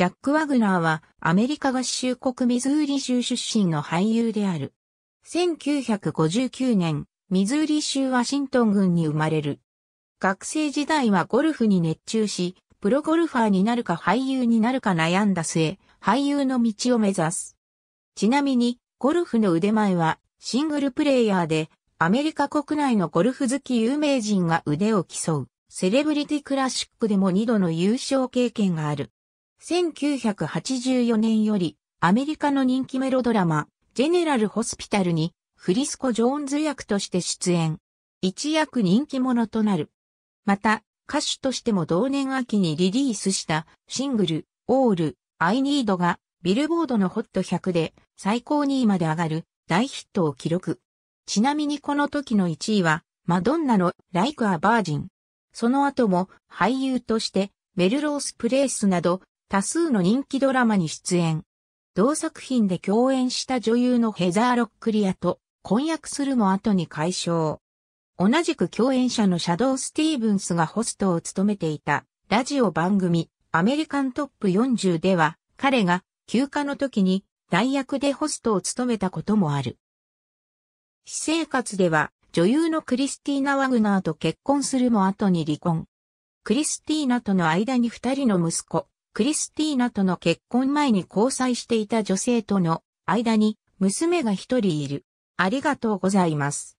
ジャック・ワグナーはアメリカ合衆国ミズーリ州出身の俳優である。1959年、ミズーリ州ワシントン郡に生まれる。学生時代はゴルフに熱中し、プロゴルファーになるか俳優になるか悩んだ末、俳優の道を目指す。ちなみに、ゴルフの腕前はシングルプレイヤーで、アメリカ国内のゴルフ好き有名人が腕を競う、セレブリティクラシックでも2度の優勝経験がある。1984年よりアメリカの人気メロドラマ、ジェネラル・ホスピタルにフリスコ・ジョーンズ役として出演。一躍人気者となる。また、歌手としても同年秋にリリースしたシングル、オール、アイニードがビルボードのホット100で最高2位まで上がる大ヒットを記録。ちなみにこの時の1位は、マドンナの Like a Virgin。その後も俳優としてメルロースプレイスなど多数の人気ドラマに出演。同作品で共演した女優のヘザー・ロックリアと婚約するも後に解消。同じく共演者のシャドウ・スティーブンスがホストを務めていたラジオ番組アメリカントップ40では彼が休暇の時に代役でホストを務めたこともある。私生活では女優のクリスティーナ・ワグナーと結婚するも後に離婚。クリスティーナとの間に二人の息子、クリスティーナとの結婚前に交際していた女性との間に娘が一人いる。ありがとうございます。